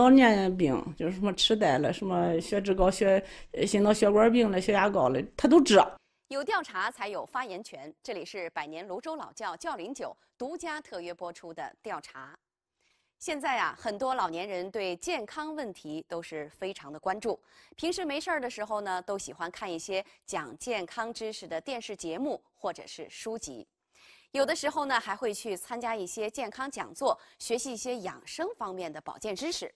老年病就是什么痴呆了，什么血脂高、血心脑血管病了、血压高了，他都治。有调查才有发言权。这里是百年泸州老窖窖龄酒独家特约播出的调查。现在啊，很多老年人对健康问题都是非常的关注，平时没事儿的时候呢，都喜欢看一些讲健康知识的电视节目或者是书籍，有的时候呢，还会去参加一些健康讲座，学习一些养生方面的保健知识。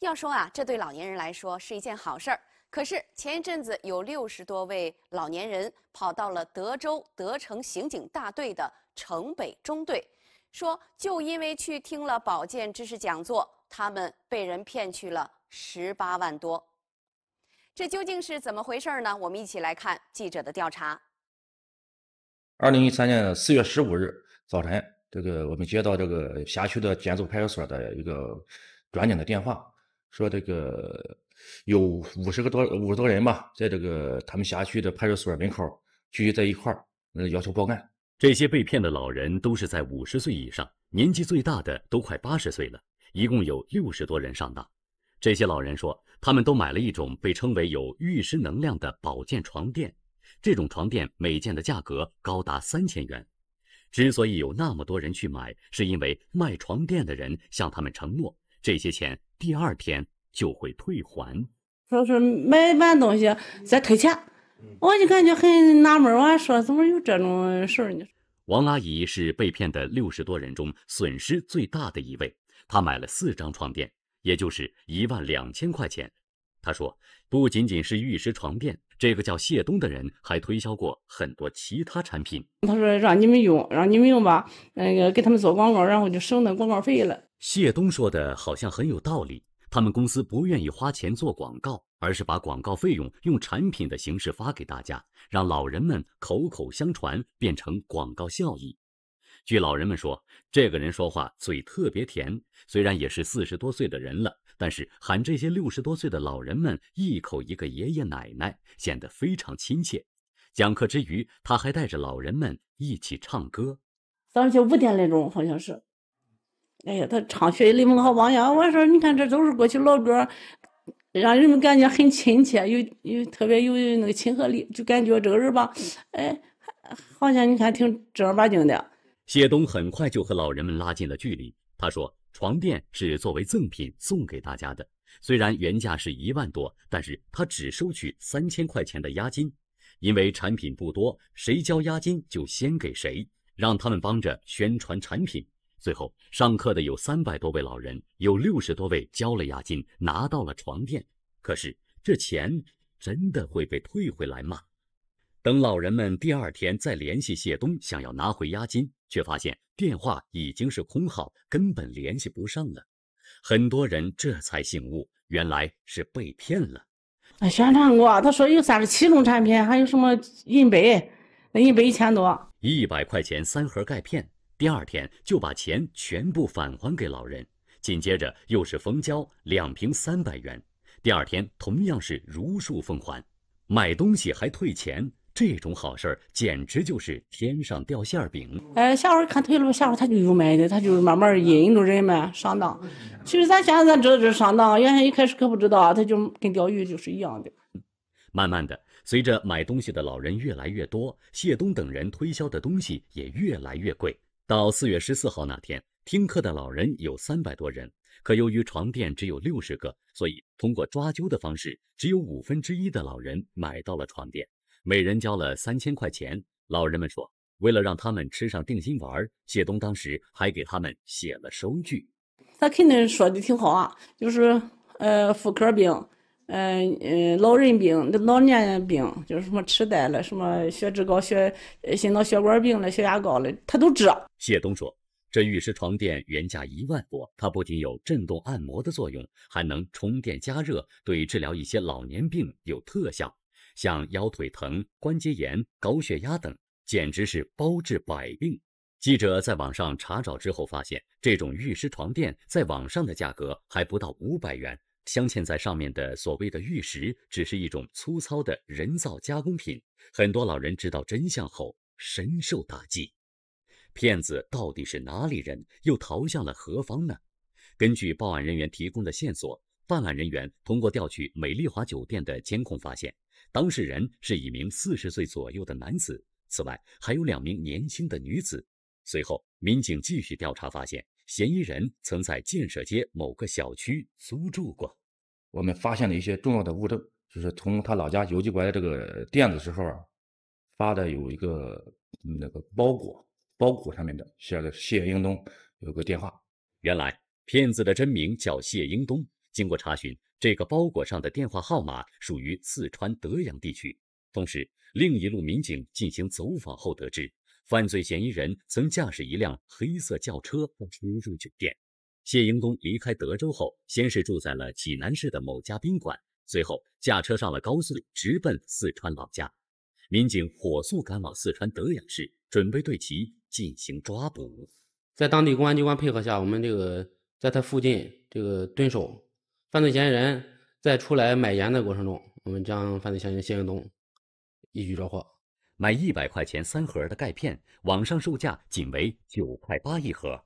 要说啊，这对老年人来说是一件好事儿。可是前一阵子有六十多位老年人跑到了德州德城刑警大队的城北中队，说就因为去听了保健知识讲座，他们被人骗去了十八万多。这究竟是怎么回事儿呢？我们一起来看记者的调查。二零一三年四月十五日早晨，这个我们接到这个辖区的简祖派出所的一个转警的电话。说这个有五十个多五十多人吧，在这个他们辖区的派出所门口聚集在一块儿，要求报案。这些被骗的老人都是在五十岁以上，年纪最大的都快八十岁了，一共有六十多人上当。这些老人说，他们都买了一种被称为有玉石能量的保健床垫，这种床垫每件的价格高达三千元。之所以有那么多人去买，是因为卖床垫的人向他们承诺，这些钱第二天。就会退还，说是买完东西再退钱，我就感觉很纳闷。我还说怎么有这种事儿呢？王阿姨是被骗的六十多人中损失最大的一位。她买了四张床垫，也就是一万两千块钱。她说，不仅仅是玉石床垫，这个叫谢东的人还推销过很多其他产品。他说让你们用，让你们用吧，那个给他们做广告，然后就省那广告费了。谢东说的好像很有道理。他们公司不愿意花钱做广告，而是把广告费用用产品的形式发给大家，让老人们口口相传，变成广告效益。据老人们说，这个人说话嘴特别甜，虽然也是四十多岁的人了，但是喊这些六十多岁的老人们一口一个爷爷奶奶，显得非常亲切。讲课之余，他还带着老人们一起唱歌。早上五点来钟，好像是。哎呀，他唱《雪雷蒙》和《榜样，我说你看，这都是过去老歌，让人们感觉很亲切，有有特别有那个亲和力，就感觉这个人吧，哎，好像你看挺正儿八经的。谢东很快就和老人们拉近了距离。他说：“床垫是作为赠品送给大家的，虽然原价是一万多，但是他只收取三千块钱的押金，因为产品不多，谁交押金就先给谁，让他们帮着宣传产品。”最后上课的有三百多位老人，有六十多位交了押金拿到了床垫，可是这钱真的会被退回来吗？等老人们第二天再联系谢东想要拿回押金，却发现电话已经是空号，根本联系不上了。很多人这才醒悟，原来是被骗了。啊，宣传过，他说有三十七种产品，还有什么银杯，那银杯一千多，一百块钱三盒钙片。第二天就把钱全部返还给老人，紧接着又是封胶，两瓶三百元，第二天同样是如数奉还。买东西还退钱，这种好事儿简直就是天上掉馅儿饼。哎，下回看退了下回他就有买的，他就慢慢引着人们上当。其实咱现在咱知道这是上当，原先一开始可不知道，他就跟钓鱼就是一样的。慢慢的，随着买东西的老人越来越多，谢东等人推销的东西也越来越贵。到四月十四号那天，听课的老人有三百多人，可由于床垫只有六十个，所以通过抓阄的方式，只有五分之一的老人买到了床垫，每人交了三千块钱。老人们说，为了让他们吃上定心丸，谢东当时还给他们写了收据。他肯定说的挺好啊，就是呃，妇科病。嗯嗯，老人病、老年病，就是什么痴呆了、什么血脂高、血心脑血管病了、血压高了，他都治。谢东说：“这玉石床垫原价一万多，它不仅有震动按摩的作用，还能充电加热，对治疗一些老年病有特效，像腰腿疼、关节炎、高血压等，简直是包治百病。”记者在网上查找之后发现，这种玉石床垫在网上的价格还不到五百元。镶嵌在上面的所谓的玉石，只是一种粗糙的人造加工品。很多老人知道真相后，深受打击。骗子到底是哪里人？又逃向了何方呢？根据报案人员提供的线索，办案人员通过调取美丽华酒店的监控，发现当事人是一名四十岁左右的男子。此外，还有两名年轻的女子。随后，民警继续调查，发现。嫌疑人曾在建设街某个小区租住过，我们发现了一些重要的物证，就是从他老家邮寄过来这个电子时候啊发的有一个那个包裹，包裹上面的写的谢英东有个电话，原来骗子的真名叫谢英东。经过查询，这个包裹上的电话号码属于四川德阳地区。同时，另一路民警进行走访后得知。犯罪嫌疑人曾驾驶一辆黑色轿车出入酒店。谢英东离开德州后，先是住在了济南市的某家宾馆，随后驾车上了高速，直奔四川老家。民警火速赶往四川德阳市，准备对其进行抓捕。在当地公安机关配合下，我们这个在他附近这个蹲守，犯罪嫌疑人在出来买盐的过程中，我们将犯罪嫌疑人谢英东一举抓获。买一百块钱三盒的钙片，网上售价仅为九块八一盒；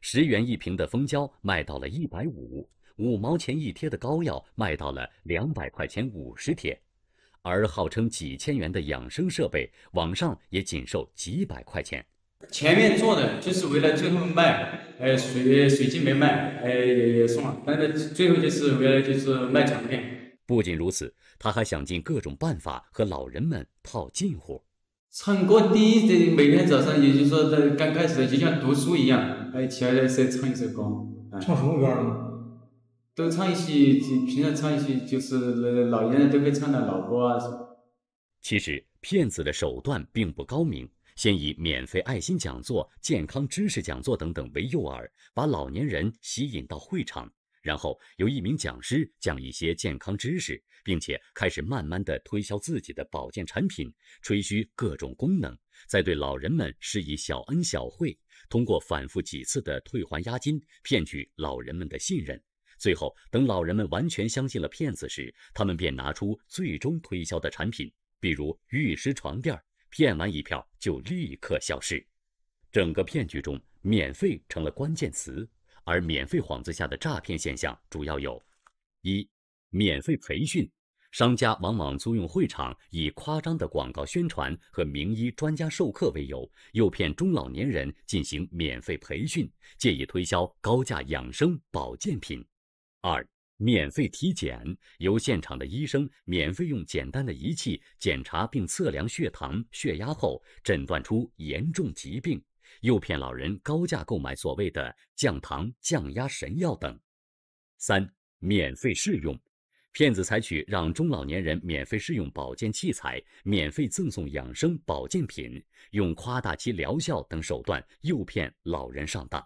十元一瓶的蜂胶卖到了一百五，五毛钱一贴的膏药卖到了两百块钱五十贴；而号称几千元的养生设备，网上也仅售几百块钱。前面做的就是为了最后卖，呃，水水晶没卖，呃，也也送了，但是最后就是为了就是卖床品。不仅如此，他还想尽各种办法和老人们套近乎。唱歌第一，的每天早上，也就是说，在刚开始，就像读书一样，哎，起来候唱一首歌。唱什么歌呢？都唱一些，平常唱一些，就是老年人都会唱的老歌啊。其实，骗子的手段并不高明，先以免费爱心讲座、健康知识讲座等等为诱饵，把老年人吸引到会场。然后由一名讲师讲一些健康知识，并且开始慢慢的推销自己的保健产品，吹嘘各种功能，再对老人们施以小恩小惠，通过反复几次的退还押金，骗取老人们的信任。最后等老人们完全相信了骗子时，他们便拿出最终推销的产品，比如玉石床垫儿，骗完一票就立刻消失。整个骗局中，免费成了关键词。而免费幌子下的诈骗现象主要有：一、免费培训，商家往往租用会场，以夸张的广告宣传和名医专家授课为由，诱骗中老年人进行免费培训，借以推销高价养生保健品；二、免费体检，由现场的医生免费用简单的仪器检查并测量血糖、血压后，诊断出严重疾病。诱骗老人高价购买所谓的降糖、降压神药等；三、免费试用，骗子采取让中老年人免费试用保健器材、免费赠送养生保健品，用夸大其疗效等手段诱骗老人上当。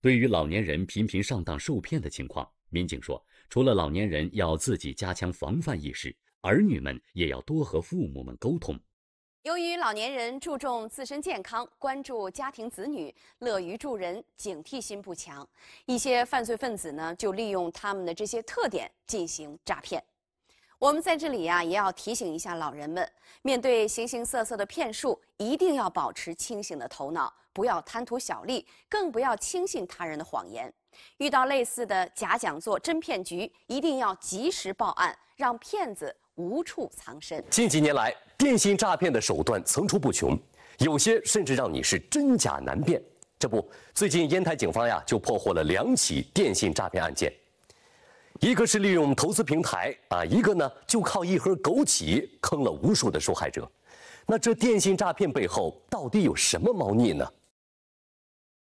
对于老年人频频上当受骗的情况，民警说，除了老年人要自己加强防范意识，儿女们也要多和父母们沟通。由于老年人注重自身健康，关注家庭子女，乐于助人，警惕心不强，一些犯罪分子呢就利用他们的这些特点进行诈骗。我们在这里呀也要提醒一下老人们，面对形形色色的骗术，一定要保持清醒的头脑，不要贪图小利，更不要轻信他人的谎言。遇到类似的假讲座真骗局，一定要及时报案，让骗子。无处藏身。近几年来，电信诈骗的手段层出不穷，有些甚至让你是真假难辨。这不，最近烟台警方呀就破获了两起电信诈骗案件，一个是利用投资平台啊，一个呢就靠一盒枸杞坑了无数的受害者。那这电信诈骗背后到底有什么猫腻呢？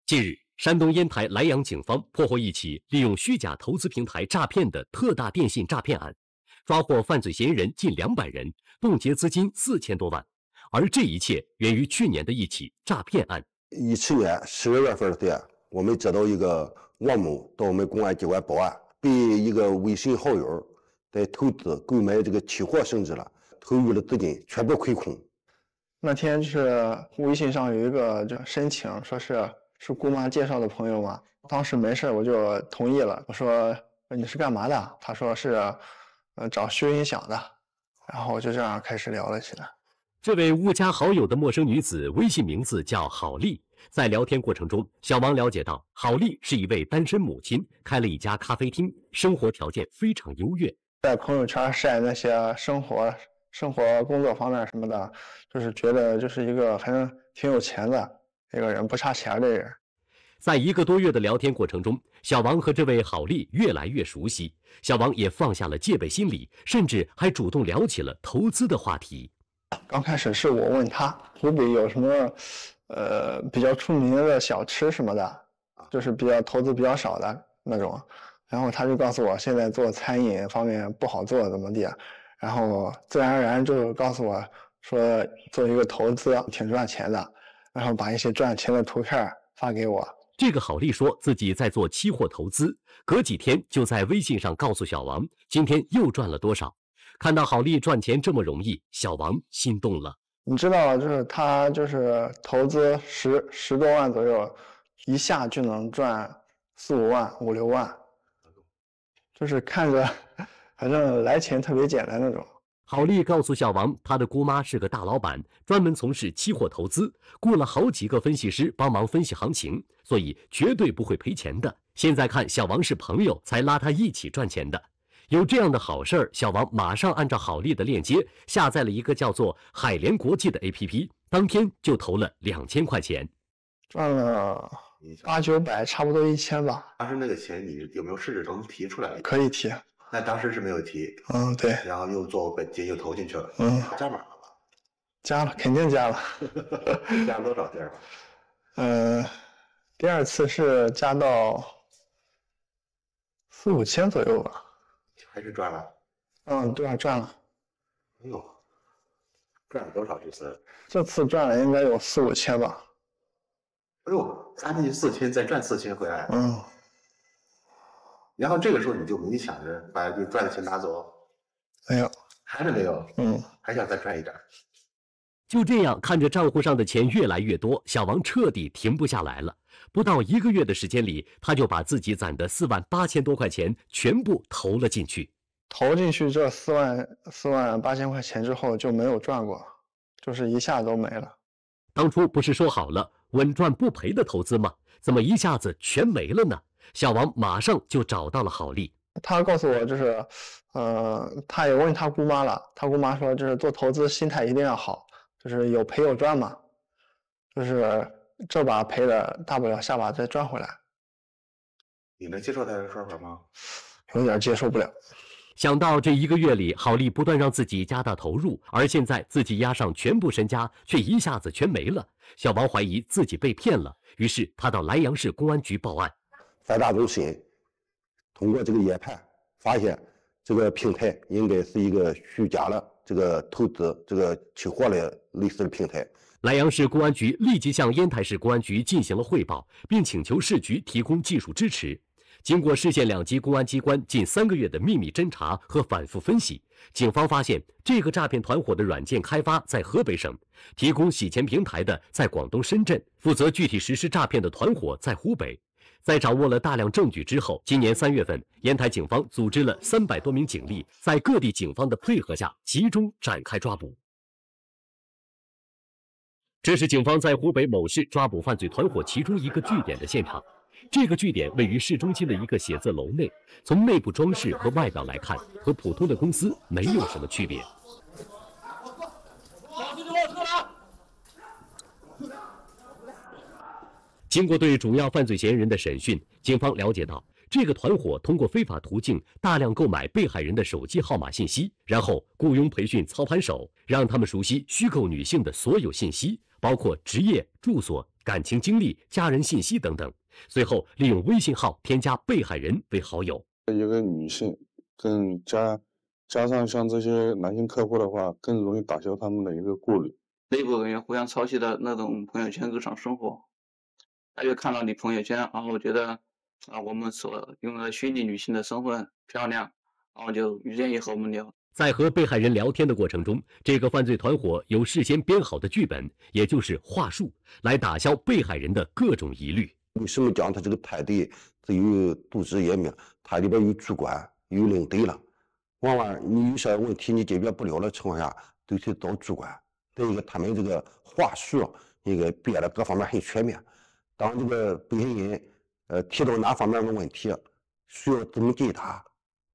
近日，山东烟台莱阳警方破获一起利用虚假投资平台诈骗的特大电信诈骗案。抓获犯罪嫌疑人近两百人，冻结资金四千多万，而这一切源于去年的一起诈骗案。一七年十二月份的时候，我们接到一个王某到我们公安机关报案，被一个微信好友在投资购买这个期货升值了，投入的资金全部亏空。那天是微信上有一个就申请，说是是姑妈介绍的朋友嘛，当时没事我就同意了。我说你是干嘛的？他说是。嗯，找修音响的，然后就这样开始聊了起来。这位误加好友的陌生女子，微信名字叫郝丽。在聊天过程中，小王了解到，郝丽是一位单身母亲，开了一家咖啡厅，生活条件非常优越。在朋友圈晒那些生活、生活、工作方面什么的，就是觉得就是一个很挺有钱的一个人，不差钱的人。在一个多月的聊天过程中。小王和这位郝丽越来越熟悉，小王也放下了戒备心理，甚至还主动聊起了投资的话题。刚开始是我问他，湖北有什么，呃，比较出名的小吃什么的，就是比较投资比较少的那种。然后他就告诉我，现在做餐饮方面不好做，怎么地。然后自然而然就告诉我，说做一个投资挺赚钱的，然后把一些赚钱的图片发给我。这个郝丽说自己在做期货投资，隔几天就在微信上告诉小王今天又赚了多少。看到郝丽赚钱这么容易，小王心动了。你知道，就是他就是投资十十多万左右，一下就能赚四五万五六万，就是看着反正来钱特别简单那种。郝丽告诉小王，他的姑妈是个大老板，专门从事期货投资，雇了好几个分析师帮忙分析行情。所以绝对不会赔钱的。现在看小王是朋友才拉他一起赚钱的，有这样的好事儿，小王马上按照郝丽的链接下载了一个叫做“海联国际”的 APP，当天就投了两千块钱，赚了八九百，差不多一千吧。当时那个钱你有没有试着能提出来？可以提。那当时是没有提。嗯，对。然后又做本金又投进去了。嗯，加码了吧？加了，肯定加了。加多少吧。嗯。第二次是加到四五千左右吧，还是赚了？嗯，对啊，赚了。哎呦，赚了多少这次？这次赚了应该有四五千吧。哎呦，加进去四千，再赚四千回来。嗯。然后这个时候你就没想着把你赚的钱拿走？没有，还是没有。嗯，还想再赚一点。就这样看着账户上的钱越来越多，小王彻底停不下来了。不到一个月的时间里，他就把自己攒的四万八千多块钱全部投了进去。投进去这四万四万八千块钱之后就没有赚过，就是一下都没了。当初不是说好了稳赚不赔的投资吗？怎么一下子全没了呢？小王马上就找到了郝丽，他告诉我就是，呃，他也问他姑妈了，他姑妈说就是做投资心态一定要好。就是有赔有赚嘛，就是这把赔了，大不了下把再赚回来。你能接受他的说法吗？有点接受不了。想到这一个月里，郝丽不断让自己加大投入，而现在自己押上全部身家，却一下子全没了。小王怀疑自己被骗了，于是他到莱阳市公安局报案。三大中心通过这个研判，发现这个平台应该是一个虚假的。这个投资这个期货的类似的平台，莱阳市公安局立即向烟台市公安局进行了汇报，并请求市局提供技术支持。经过市县两级公安机关近三个月的秘密侦查和反复分析，警方发现这个诈骗团伙的软件开发在河北省，提供洗钱平台的在广东深圳，负责具体实施诈骗的团伙在湖北。在掌握了大量证据之后，今年三月份，烟台警方组织了三百多名警力，在各地警方的配合下，集中展开抓捕。这是警方在湖北某市抓捕犯罪团伙其中一个据点的现场。这个据点位于市中心的一个写字楼内，从内部装饰和外表来看，和普通的公司没有什么区别。经过对主要犯罪嫌疑人的审讯，警方了解到，这个团伙通过非法途径大量购买被害人的手机号码信息，然后雇佣培训操盘手，让他们熟悉虚构女性的所有信息，包括职业、住所、感情经历、家人信息等等。随后利用微信号添加被害人为好友。一个女性，更加加上像这些男性客户的话，更容易打消他们的一个顾虑。内部人员互相抄袭的那种朋友圈日常生活。他就看到你朋友圈，然后觉得啊，我们所用的虚拟女性的身份漂亮，然后就愿意和我们聊。在和被害人聊天的过程中，这个犯罪团伙有事先编好的剧本，也就是话术，来打消被害人的各种疑虑。为什么讲他这个派对，是有组织严密？他里边有主管，有领队了。往往你有啥问题你解决不了的情况下，都去找主管。再一个，他们这个话术应该编的各方面很全面。当这个被害人呃提到哪方面的问题，需要怎么解答，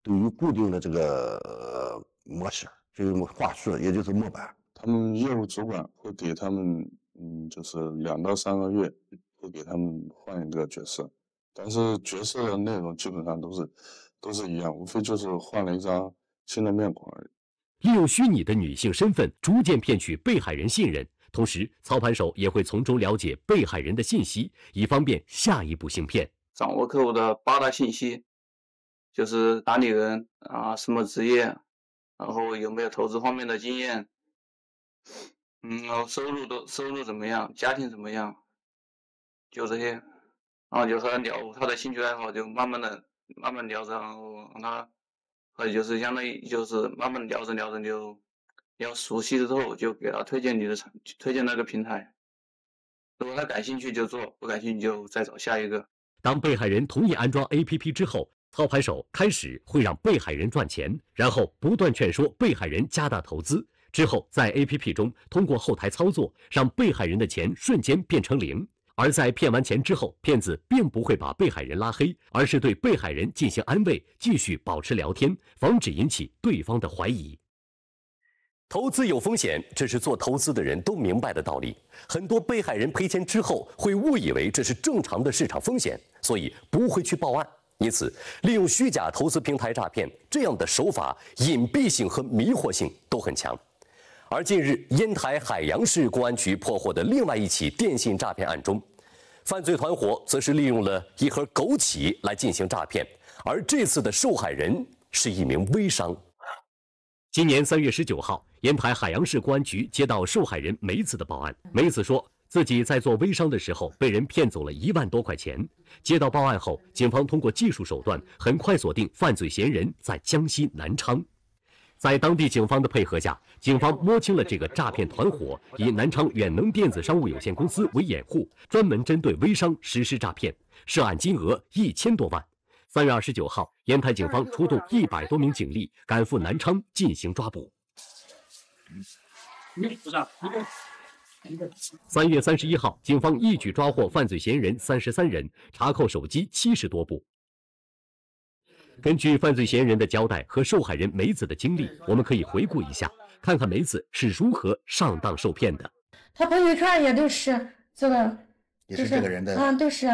都有固定的这个模式，就是话术，也就是模板。他们业务主管会给他们，嗯，就是两到三个月会给他们换一个角色，但是角色内容基本上都是都是一样，无非就是换了一张新的面孔而已。利用虚拟的女性身份，逐渐骗取被害人信任。同时，操盘手也会从中了解被害人的信息，以方便下一步行骗。掌握客户的八大信息，就是哪里人啊，什么职业，然后有没有投资方面的经验，嗯，然后收入都收入怎么样，家庭怎么样，就这些。然后就他聊他的兴趣爱好，就慢慢的、慢慢聊着，然后让他，呃，就是相当于就是慢慢聊着聊着就。要熟悉了之后，就给他推荐你的产，推荐那个平台。如果他感兴趣就做，不感兴趣就再找下一个。当被害人同意安装 APP 之后，操盘手开始会让被害人赚钱，然后不断劝说被害人加大投资。之后在 APP 中通过后台操作，让被害人的钱瞬间变成零。而在骗完钱之后，骗子并不会把被害人拉黑，而是对被害人进行安慰，继续保持聊天，防止引起对方的怀疑。投资有风险，这是做投资的人都明白的道理。很多被害人赔钱之后，会误以为这是正常的市场风险，所以不会去报案。因此，利用虚假投资平台诈骗这样的手法，隐蔽性和迷惑性都很强。而近日，烟台海洋市公安局破获的另外一起电信诈骗案中，犯罪团伙则是利用了一盒枸杞来进行诈骗，而这次的受害人是一名微商。今年三月十九号。烟台海洋市公安局接到受害人梅子的报案，梅子说自己在做微商的时候被人骗走了一万多块钱。接到报案后，警方通过技术手段很快锁定犯罪嫌疑人在江西南昌。在当地警方的配合下，警方摸清了这个诈骗团伙以南昌远能电子商务有限公司为掩护，专门针对微商实施诈骗，涉案金额一千多万。三月二十九号，烟台警方出动一百多名警力赶赴南昌进行抓捕。三月三十一号，警方一举抓获犯罪嫌疑人三十三人，查扣手机七十多部。根据犯罪嫌疑人的交代和受害人梅子的经历，我们可以回顾一下，看看梅子是如何上当受骗的。他朋友圈也都是这个，也是这个人的啊，都是。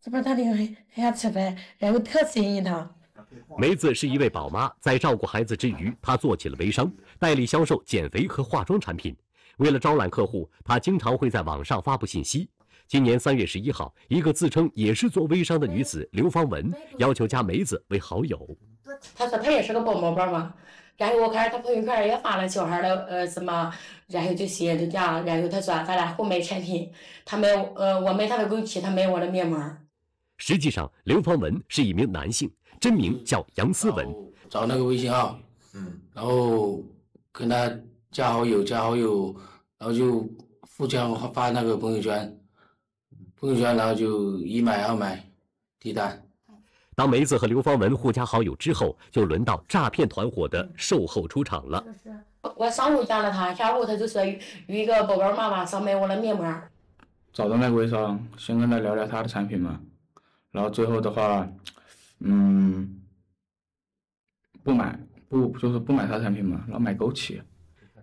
这不是他这个黑黑爱吃饭，然后特吸引他。梅子是一位宝妈，在照顾孩子之余，她做起了微商，代理销售减肥和化妆产品。为了招揽客户，她经常会在网上发布信息。今年三月十一号，一个自称也是做微商的女子刘芳文要求加梅子为好友。她说她也是个宝妈嘛，然后我看着她朋友圈也发了小孩的呃什么，然后就心就这样，然后她说咱俩互买产品，她买呃我买她的枸杞，她买我的面膜。实际上，刘芳文是一名男性，真名叫杨思文。找那个微信号，嗯，然后跟他加好友，加好友，然后就互相发那个朋友圈，朋友圈，然后就一买二买，低单。当梅子和刘芳文互加好友之后，就轮到诈骗团伙的售后出场了。我上午加了他，下午他就说有一个宝宝妈妈想买我的面膜。找到那个微商，先跟他聊聊他的产品嘛。然后最后的话，嗯，不买不就是不买他产品嘛，然后买枸杞。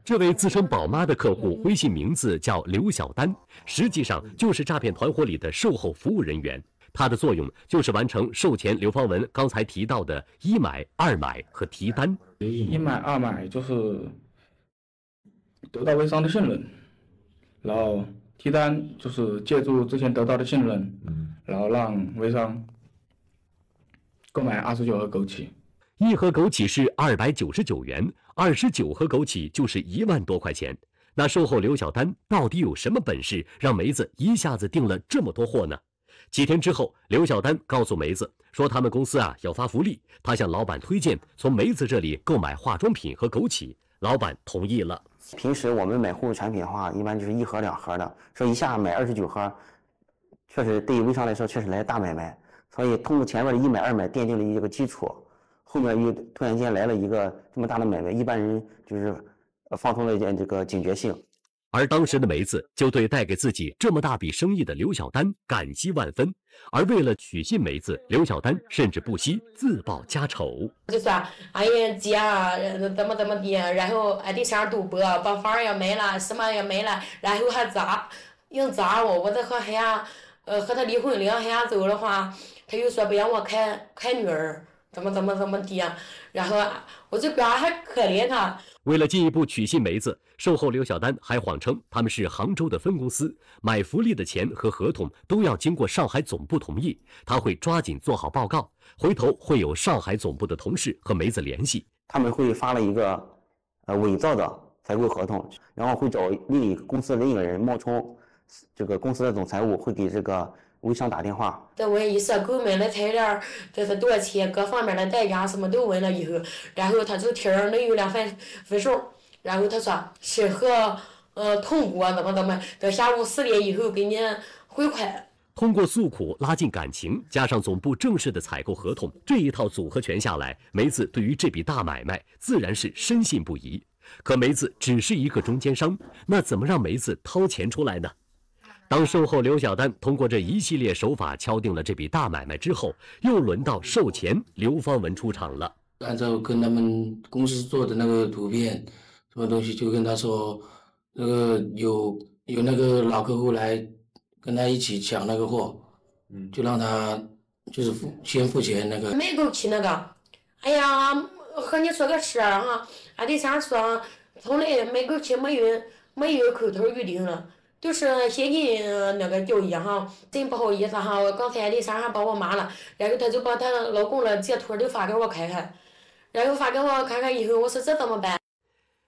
这位自称宝妈的客户微信名字叫刘晓丹，实际上就是诈骗团伙里的售后服务人员，他的作用就是完成售前刘方文刚才提到的一买二买和提单。一买二买就是得到微商的信任，然后。提单就是借助之前得到的信任，然后让微商购买二十九盒枸杞。一盒枸杞是二百九十九元，二十九盒枸杞就是一万多块钱。那售后刘晓丹到底有什么本事，让梅子一下子订了这么多货呢？几天之后，刘晓丹告诉梅子说，他们公司啊要发福利，他向老板推荐从梅子这里购买化妆品和枸杞，老板同意了。平时我们买护肤产品的话，一般就是一盒两盒的。说一下买二十九盒，确实对于微商来说，确实来大买卖。所以通过前面的一买二买奠定了一个基础，后面又突然间来了一个这么大的买卖，一般人就是放松了一点这个警觉性。而当时的梅子就对带给自己这么大笔生意的刘小丹感激万分，而为了取信梅子，刘小丹甚至不惜自报家仇。我就说，哎呀，姐啊，怎么怎么的，然后俺对象赌博，把房也没了，什么也没了，然后还砸，硬砸我。我再和孩呀，呃，和他离婚，领孩呀走的话，他又说不让我看看女儿，怎么怎么怎么的，呀？然后我就感觉还可怜他。为了进一步取信梅子。售后刘晓丹还谎称他们是杭州的分公司，买福利的钱和合同都要经过上海总部同意。他会抓紧做好报告，回头会有上海总部的同事和梅子联系。他们会发了一个呃伪造的采购合同，然后会找另一个公司另一个人冒充这个公司的总财务，会给这个微商打电话，再问一次购买的材料这是多少钱，各方面的代价什么都问了以后，然后他就提能有两份分数。然后他说是和呃通过怎么怎么到下午四点以后给您汇款。通过诉苦拉近感情，加上总部正式的采购合同，这一套组合拳下来，梅子对于这笔大买卖自然是深信不疑。可梅子只是一个中间商，那怎么让梅子掏钱出来呢？当售后刘小丹通过这一系列手法敲定了这笔大买卖之后，又轮到售前刘方文出场了。按照跟他们公司做的那个图片。什么东西就跟他说，那个有有那个老客户来跟他一起抢那个货，就让他就是付先付钱那个。没够杞那个，哎呀，和你说个事儿哈，俺弟三说从来没够起，没有没有口头预定了，就是现金那个交易哈。真不好意思哈，我刚才弟三还把我骂了，然后他就把他老公的截图都发给我看看，然后发给我看看以后，我说这怎么办？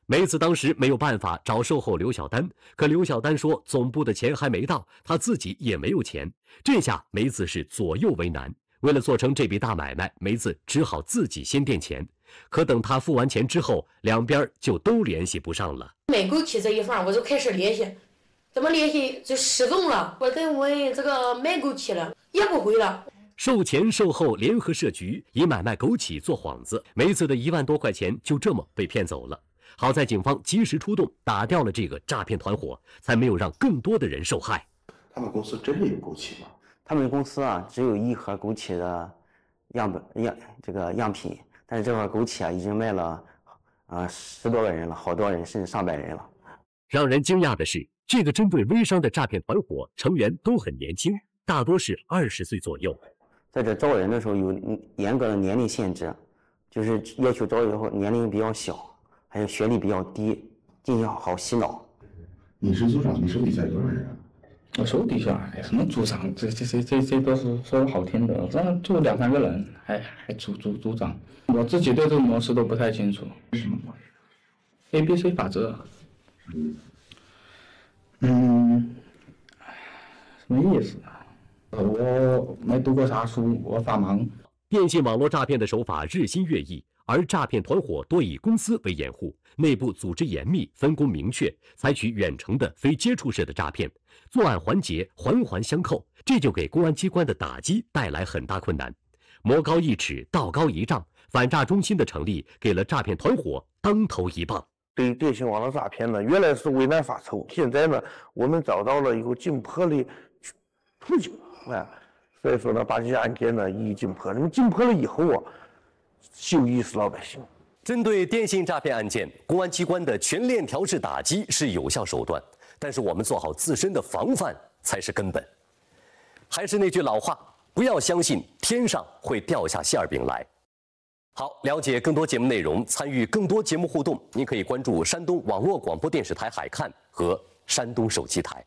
梅子当时没有办法找售后刘小丹，可刘小丹说总部的钱还没到，他自己也没有钱。这下梅子是左右为难。为了做成这笔大买卖，梅子只好自己先垫钱。可等他付完钱之后，两边就都联系不上了。买枸杞这一方，我就开始联系，怎么联系就失踪了。我在问这个卖枸杞了，也不回了。售前售后联合设局，以买卖枸杞做幌子，梅子的一万多块钱就这么被骗走了。好在警方及时出动，打掉了这个诈骗团伙，才没有让更多的人受害。他们公司真的有枸杞吗？他们公司啊，只有一盒枸杞的样本样这个样品，但是这盒枸杞啊，已经卖了，呃，十多个人了，好多人，甚至上百人了。让人惊讶的是，这个针对微商的诈骗团伙成员都很年轻，大多是二十岁左右。在这招人的时候有严格的年龄限制，就是要求招以后年龄比较小。还有学历比较低，建议好洗脑。你是组长，你手底下多少人啊？我手底下哎，什么组长？这这这这这都是说好听的，这就两三个人，还还组组组长。我自己对这个模式都不太清楚。什么模式？A、B、C 法则。嗯。嗯。什么意思啊？我没读过啥书，我法盲。电信网络诈骗的手法日新月异。而诈骗团伙多以公司为掩护，内部组织严密，分工明确，采取远程的非接触式的诈骗，作案环节环环相扣，这就给公安机关的打击带来很大困难。魔高一尺，道高一丈，反诈中心的成立给了诈骗团伙当头一棒。对于电信网络诈骗呢，原来是为难发愁，现在呢，我们找到了一个紧迫的途径，哎，所以说呢，把这些案件呢一一侦破。那么侦破了以后啊。就医是老百姓。针对电信诈骗案件，公安机关的全链条式打击是有效手段，但是我们做好自身的防范才是根本。还是那句老话，不要相信天上会掉下馅儿饼来。好，了解更多节目内容，参与更多节目互动，您可以关注山东网络广播电视台海看和山东手机台。